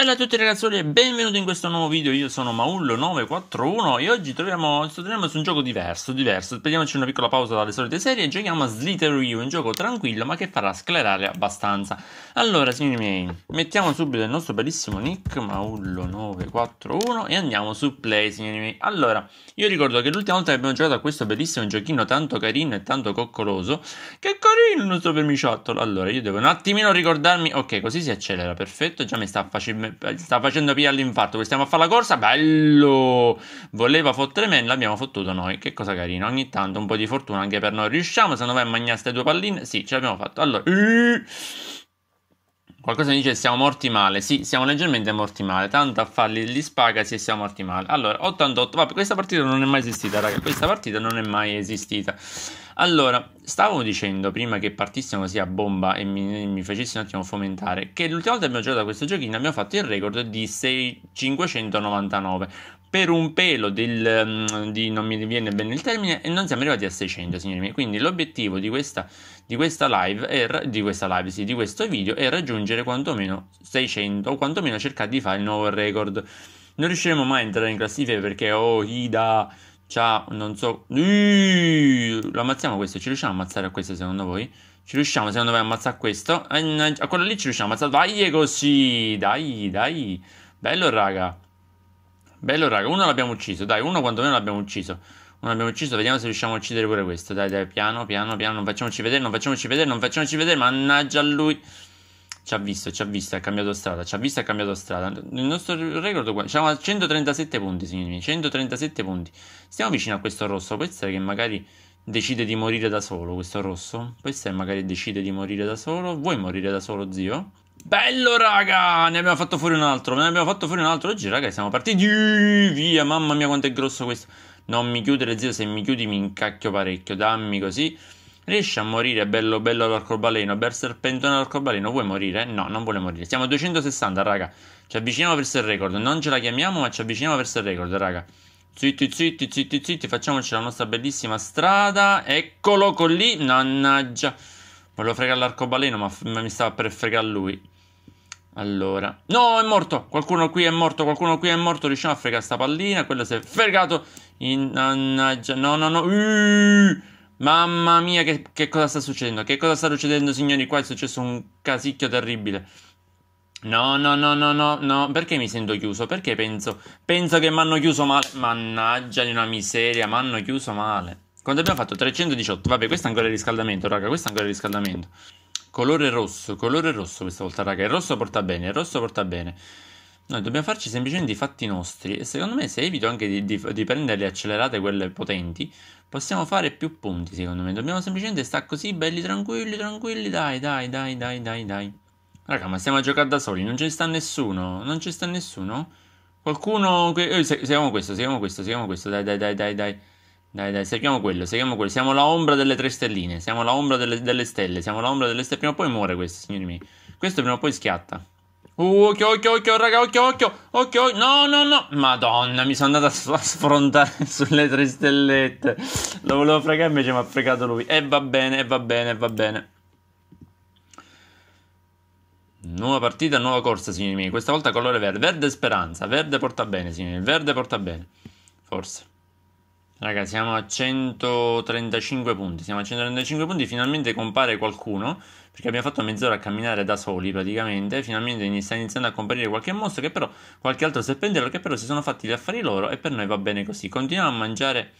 Bella a tutti ragazzi e benvenuti in questo nuovo video, io sono Maullo941 e oggi troviamo, troviamo su un gioco diverso, diverso, prendiamoci una piccola pausa dalle solite serie e giochiamo a Slither You, un gioco tranquillo ma che farà sclerare abbastanza. Allora signori miei, mettiamo subito il nostro bellissimo nick Maullo941 e andiamo su play signori miei. Allora, io ricordo che l'ultima volta che abbiamo giocato a questo bellissimo giochino tanto carino e tanto coccoloso, che carino il nostro vermiciattolo! Allora, io devo un attimino ricordarmi, ok così si accelera, perfetto, già mi sta facendo eh, sta facendo via all'infarto, stiamo a fare la corsa, bello, voleva fottere me, l'abbiamo fottuto noi, che cosa carino. ogni tanto un po' di fortuna anche per noi, riusciamo, se non vai a mangiare queste due palline, sì, ce l'abbiamo fatto, allora... Eh, qualcosa mi dice siamo morti male. Sì, siamo leggermente morti male. Tanto a farli gli spagasi e siamo morti male. Allora, 88. Vabbè, questa partita non è mai esistita, raga. Questa partita non è mai esistita. Allora, stavo dicendo prima che partissimo così a bomba e mi, mi facessi un attimo fomentare che l'ultima volta che abbiamo giocato a questo giochino abbiamo fatto il record di 6, 599 per un pelo del, mm, di, non mi viene bene il termine e non siamo arrivati a 600 signori miei quindi l'obiettivo di questa, di questa live è, di questa live sì di questo video è raggiungere quantomeno 600 o quantomeno cercare di fare il nuovo record non riusciremo mai a entrare in classifica perché oh Ida Ciao, non so. Iii, lo ammazziamo questo. Ci riusciamo a ammazzare a questo secondo voi? Ci riusciamo secondo voi a ammazzare questo? Eh, a quello lì ci riusciamo a ammazzare. Vai così. Dai, dai. Bello, raga. Bello, raga. Uno l'abbiamo ucciso. Dai, uno quantomeno l'abbiamo ucciso. Uno l'abbiamo ucciso. Vediamo se riusciamo a uccidere pure questo. Dai, dai, piano, piano, piano. Non facciamoci vedere, non facciamoci vedere, non facciamoci vedere. Mannaggia lui ci ha visto, ci ha visto, ha cambiato strada, ci ha visto, ha cambiato strada. Il nostro record, qua, siamo a 137 punti, signori miei, 137 punti. Stiamo vicino a questo rosso, può essere che magari decide di morire da solo questo rosso? Può essere magari decide di morire da solo? Vuoi morire da solo, zio? Bello, raga! Ne abbiamo fatto fuori un altro, ne abbiamo fatto fuori un altro oggi, raga, siamo partiti via, mamma mia quanto è grosso questo. Non mi chiudere, zio, se mi chiudi mi incacchio parecchio, dammi così. Riesci a morire bello bello all'arcobaleno, bel serpentone all'arcobaleno, vuoi morire? No, non vuole morire. Siamo a 260, raga. Ci avviciniamo verso il record. Non ce la chiamiamo, ma ci avviciniamo verso il record, raga. Zitti, zitti, zitti, zitti, facciamoci la nostra bellissima strada. Eccolo con lì. Mannaggia. Volevo fregare l'arcobaleno, ma, f- ma mi stava per fregare lui. Allora, no, è morto. Qualcuno qui è morto. Qualcuno qui è morto. Riusciamo a fregare sta pallina. Quello si è fregato. In mannaggia. No, no, no. Uuuh. Mamma mia, che, che, cosa sta succedendo? Che cosa sta succedendo, signori? Qua è successo un casicchio terribile. No, no, no, no, no, no. Perché mi sento chiuso? Perché penso. Penso che mi hanno chiuso male. Mannaggia di una miseria, mi hanno chiuso male. Quando abbiamo fatto 318. Vabbè, questo è ancora il riscaldamento, raga. Questo è ancora il riscaldamento. Colore rosso, colore rosso questa volta, raga. Il rosso porta bene, il rosso porta bene. Noi dobbiamo farci semplicemente i fatti nostri e secondo me se evito anche di, di, di prendere le accelerate quelle potenti, possiamo fare più punti secondo me. Dobbiamo semplicemente stare così belli tranquilli, tranquilli, dai, dai, dai, dai, dai, dai. Raga, ma stiamo a giocare da soli, non ci sta nessuno, non ci sta nessuno? Qualcuno che... Eh, seguiamo questo, seguiamo questo, seguiamo questo, dai, dai, dai, dai, dai. Dai, dai, seguiamo quello, seguiamo quello. Siamo la ombra delle tre stelline, siamo la ombra delle, delle stelle, siamo la ombra delle stelle. Prima o poi muore questo, signori miei. Questo prima o poi schiatta. Uh, occhio, occhio, occhio, raga, occhio, occhio, occhio, no, no, no. Madonna, mi sono andato a sfrontare sulle tre stellette. Lo volevo fregare, invece mi ha fregato lui. E va bene, e va bene, eh, va bene. Nuova partita, nuova corsa, signori miei. Questa volta colore verde. Verde speranza, verde porta bene, signori. Verde porta bene, forse. Ragazzi, siamo a 135 punti. Siamo a 135 punti. Finalmente compare qualcuno. Perché abbiamo fatto mezz'ora a camminare da soli praticamente. Finalmente sta iniziando a comparire qualche mostro. Che però, qualche altro serpentero. Che però si sono fatti gli affari loro. E per noi va bene così. Continuiamo a mangiare.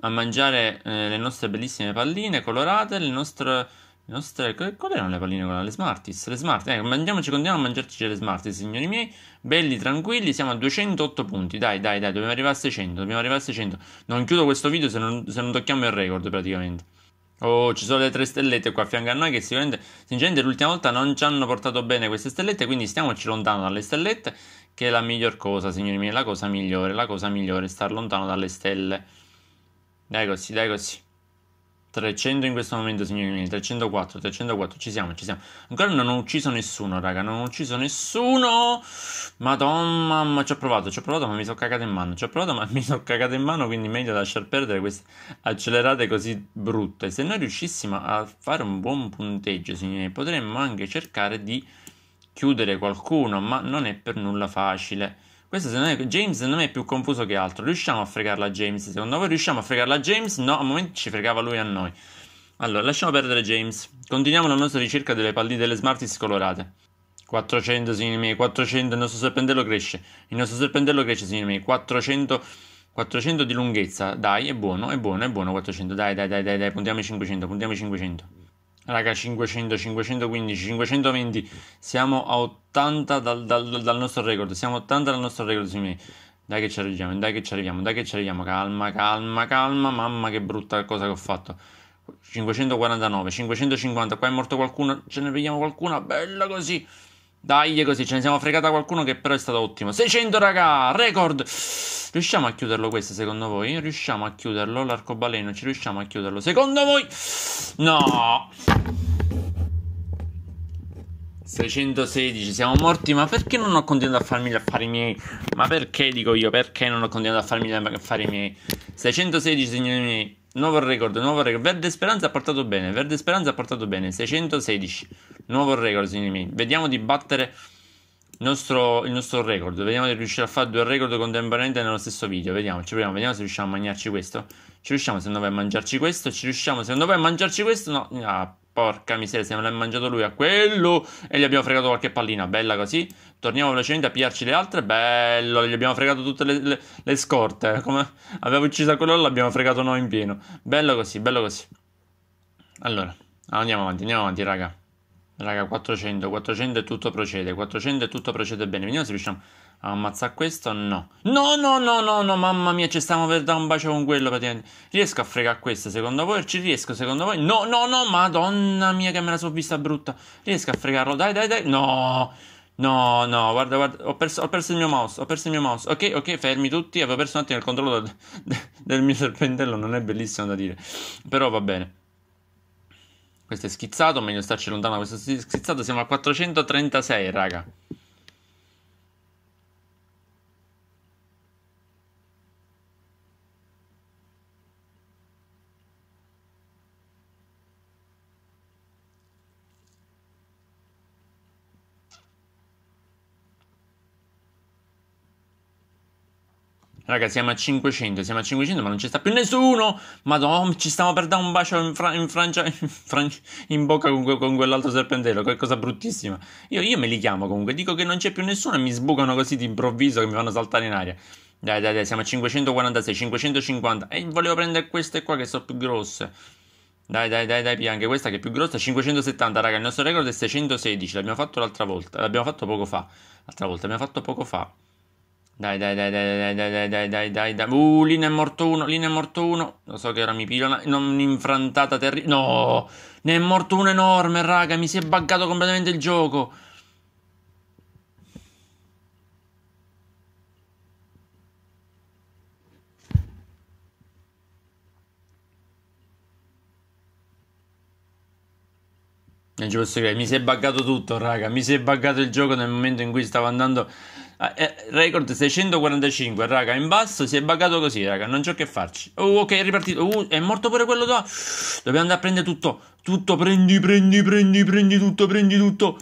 A mangiare eh, le nostre bellissime palline colorate. Le nostre le nostre, qual erano le palline con le Smarties? Le Smarties, ecco, eh, andiamoci, continuiamo a mangiarci le Smarties, signori miei, belli, tranquilli, siamo a 208 punti, dai, dai, dai, dobbiamo arrivare a 600, dobbiamo arrivare a 600, non chiudo questo video se non, se non tocchiamo il record praticamente. Oh, ci sono le tre stellette qua a fianco a noi che sicuramente, sinceramente l'ultima volta non ci hanno portato bene queste stellette, quindi stiamoci lontano dalle stellette, che è la miglior cosa, signori miei, la cosa migliore, la cosa migliore, star lontano dalle stelle. Dai così, dai così. 300 in questo momento, signori miei. 304, 304. Ci siamo, ci siamo. Ancora non ho ucciso nessuno, raga. Non ho ucciso nessuno. Madonna, mamma. Ci ho provato, ci ho provato, ma mi sono cagato in mano. Ci ho provato, ma mi sono cagato in mano. Quindi meglio lasciar perdere queste accelerate così brutte. Se noi riuscissimo a fare un buon punteggio, signori miei, potremmo anche cercare di chiudere qualcuno. Ma non è per nulla facile. Questo secondo me, James non è più confuso che altro. Riusciamo a fregarla a James? Secondo voi riusciamo a fregarla a James? No, al momento ci fregava lui a noi. Allora, lasciamo perdere James. Continuiamo la nostra ricerca delle palline delle Smarties colorate. 400, signori miei, 400, il nostro serpentello cresce. Il nostro serpentello cresce, signori miei, 400, 400 di lunghezza. Dai, è buono, è buono, è buono, 400. Dai, dai, dai, dai, dai, puntiamo 500, puntiamo 500. Raga, 500, 515, 520. Siamo a 80 dal, dal, dal nostro record. Siamo a 80 dal nostro record, signori. Dai che ci arriviamo, dai che ci arriviamo, dai che ci arriviamo. Calma, calma, calma. Mamma che brutta cosa che ho fatto. 549, 550. Qua è morto qualcuno. Ce ne vediamo qualcuna. Bella così. Dai, così ce ne siamo fregata qualcuno che però è stato ottimo. 600 raga, record. Riusciamo a chiuderlo questo secondo voi? Riusciamo a chiuderlo? L'arcobaleno ci riusciamo a chiuderlo? Secondo voi? No. 616, siamo morti, ma perché non ho continuato a farmi gli affari miei? Ma perché dico io, perché non ho continuato a farmi gli affari miei? 616 signori miei. Nuovo record, nuovo record. Verde Speranza ha portato bene. Verde Speranza ha portato bene. 616. Nuovo record, signori miei. Vediamo di battere il nostro, il nostro record. Vediamo di riuscire a fare due record contemporaneamente nello stesso video. Vediamo, ci proviamo. Vediamo se riusciamo a mangiarci questo. Ci riusciamo, se no vai a mangiarci questo. Ci riusciamo, se no vai a mangiarci questo. No, no. Ah, Porca miseria, se me l'ha mangiato lui a quello. E gli abbiamo fregato qualche pallina. Bella così. Torniamo velocemente a pigliarci le altre. Bello, gli abbiamo fregato tutte le, le, le scorte. Come abbiamo ucciso quello, l'abbiamo fregato noi in pieno. Bello così, bello così. Allora, andiamo avanti, andiamo avanti, raga. Raga, 400, 400 e tutto procede. 400 e tutto procede bene. Vediamo se riusciamo ammazza questo? No. No, no, no, no, no, mamma mia, ci stiamo per dare un bacio con quello praticamente. Riesco a fregare questa secondo voi? Ci riesco secondo voi? No, no, no, madonna mia che me la so vista brutta. Riesco a fregarlo, dai, dai, dai. No, no, no, guarda, guarda, ho perso, ho perso il mio mouse, ho perso il mio mouse. Ok, ok, fermi tutti, avevo perso un attimo il controllo del, del mio serpentello, non è bellissimo da dire. Però va bene. Questo è schizzato, meglio starci lontano da questo schizzato. Siamo a 436, raga. Raga, siamo a 500, siamo a 500, ma non ci sta più nessuno. Madonna, oh, ci stiamo per dare un bacio in, Fra- in Francia, in, Fran- in, bocca con, con quell'altro serpentello, che cosa bruttissima. Io, io me li chiamo comunque, dico che non c'è più nessuno e mi sbucano così di improvviso che mi fanno saltare in aria. Dai, dai, dai, siamo a 546, 550. E volevo prendere queste qua che sono più grosse. Dai, dai, dai, dai, anche questa che è più grossa, 570, raga, il nostro record è 616, l'abbiamo fatto l'altra volta, l'abbiamo fatto poco fa, l'altra volta, l'abbiamo fatto poco fa. Dai, dai, dai, dai, dai, dai, dai, dai, dai, dai. Uh, lì ne è morto uno, lì ne è morto uno. Lo so che ora mi piglio una... Non, un'infrantata terribile. No, ne è morto uno enorme, raga. Mi si è buggato completamente il gioco. Non ci posso credere, mi si è buggato tutto, raga. Mi si è buggato il gioco nel momento in cui stavo andando Ah, eh, record 645, raga, in basso si è buggato così, raga, non c'è che farci. Oh, ok, è ripartito. Uh, è morto pure quello da. Dobbiamo andare a prendere tutto. Tutto, prendi, prendi, prendi, prendi tutto, prendi tutto.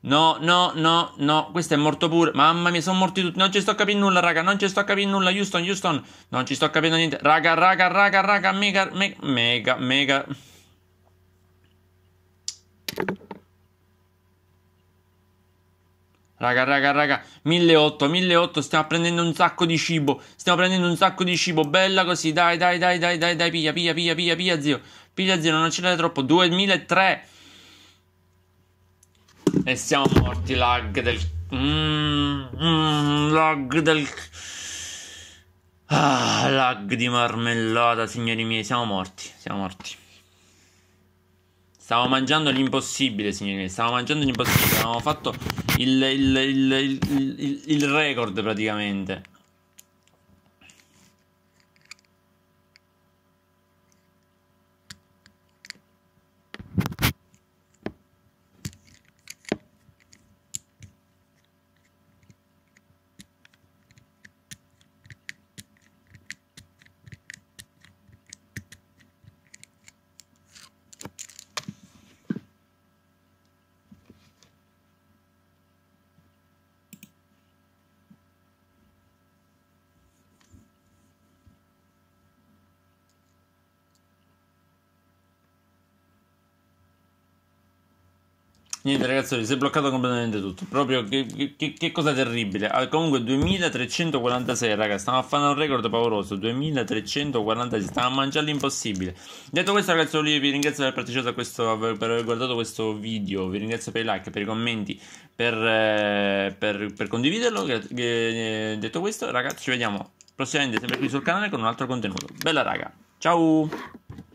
No, no, no, no, questo è morto pure. Mamma mia, sono morti tutti. Non ci sto capendo nulla, raga. Non ci sto capendo nulla. Houston, Houston. Non ci sto capendo niente. Raga, raga, raga, raga. Mega, mega, mega, mega. Raga, raga, raga, 1.800, 1.800, stiamo prendendo un sacco di cibo, stiamo prendendo un sacco di cibo, bella così, dai, dai, dai, dai, dai, dai, piglia, piglia, piglia, piglia, piglia zio, piglia zio, non accelerare troppo, 2003. e siamo morti, lag del... Mm, mm, lag del... Ah, lag di marmellata, signori miei, siamo morti, siamo morti. Stavo mangiando l'impossibile, signori miei, stavo mangiando l'impossibile, avevamo fatto il, il, il, il record praticamente. Niente ragazzi, si è bloccato completamente tutto. Proprio che, che, che cosa terribile. Ah, comunque 2346, ragazzi, stiamo a fare un record pauroso. 2346, stiamo a mangiare l'impossibile. Detto questo ragazzi, vi ringrazio per aver partecipato a questo, per aver guardato questo video. Vi ringrazio per i like, per i commenti, per, eh, per, per condividerlo. Eh, eh, detto questo, ragazzi, ci vediamo prossimamente sempre qui sul canale con un altro contenuto. Bella raga, ciao!